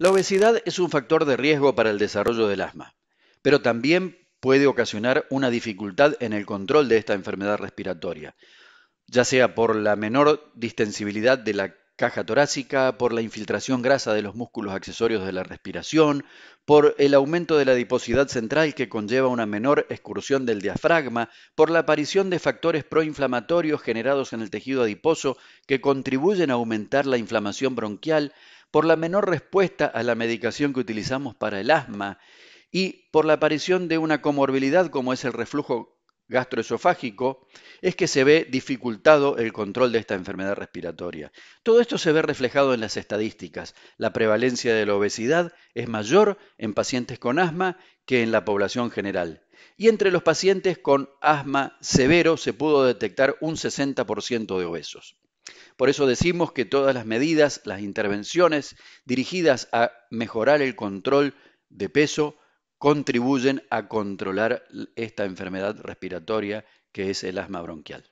La obesidad es un factor de riesgo para el desarrollo del asma, pero también puede ocasionar una dificultad en el control de esta enfermedad respiratoria, ya sea por la menor distensibilidad de la caja torácica, por la infiltración grasa de los músculos accesorios de la respiración, por el aumento de la adiposidad central que conlleva una menor excursión del diafragma, por la aparición de factores proinflamatorios generados en el tejido adiposo que contribuyen a aumentar la inflamación bronquial, por la menor respuesta a la medicación que utilizamos para el asma y por la aparición de una comorbilidad como es el reflujo gastroesofágico, es que se ve dificultado el control de esta enfermedad respiratoria. Todo esto se ve reflejado en las estadísticas. La prevalencia de la obesidad es mayor en pacientes con asma que en la población general. Y entre los pacientes con asma severo se pudo detectar un 60% de obesos. Por eso decimos que todas las medidas, las intervenciones dirigidas a mejorar el control de peso contribuyen a controlar esta enfermedad respiratoria que es el asma bronquial.